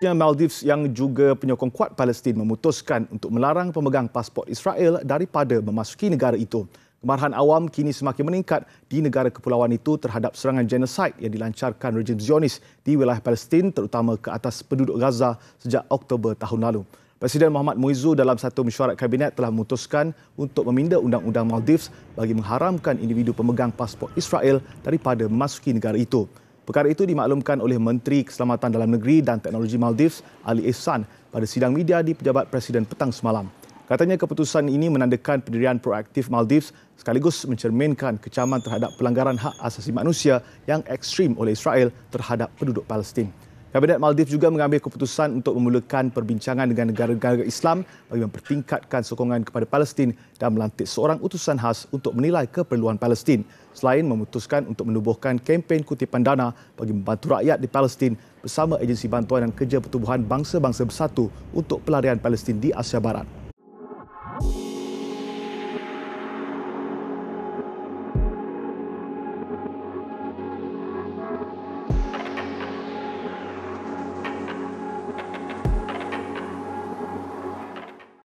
Ya, Maldives yang juga penyokong kuat Palestin memutuskan untuk melarang pemegang pasport Israel daripada memasuki negara itu. Kemarahan awam kini semakin meningkat di negara kepulauan itu terhadap serangan genosid yang dilancarkan rejim Zionis di wilayah Palestin terutama ke atas penduduk Gaza sejak Oktober tahun lalu. Presiden Muhammad Muizu dalam satu mesyuarat kabinet telah memutuskan untuk meminda undang-undang Maldives bagi mengharamkan individu pemegang pasport Israel daripada memasuki negara itu. Perkara itu dimaklumkan oleh Menteri Keselamatan Dalam Negeri dan Teknologi Maldives Ali Ehsan pada sidang media di Pejabat Presiden petang semalam. Katanya keputusan ini menandakan pendirian proaktif Maldives sekaligus mencerminkan kecaman terhadap pelanggaran hak asasi manusia yang ekstrim oleh Israel terhadap penduduk Palestin. Kabinet Maldives juga mengambil keputusan untuk memulakan perbincangan dengan negara-negara Islam bagi mempertingkatkan sokongan kepada Palestin dan melantik seorang utusan khas untuk menilai keperluan Palestin. Selain memutuskan untuk menubuhkan kempen kutipan dana bagi membantu rakyat di Palestin bersama agensi bantuan dan kerja pertubuhan bangsa-bangsa bersatu untuk pelarian Palestin di Asia Barat.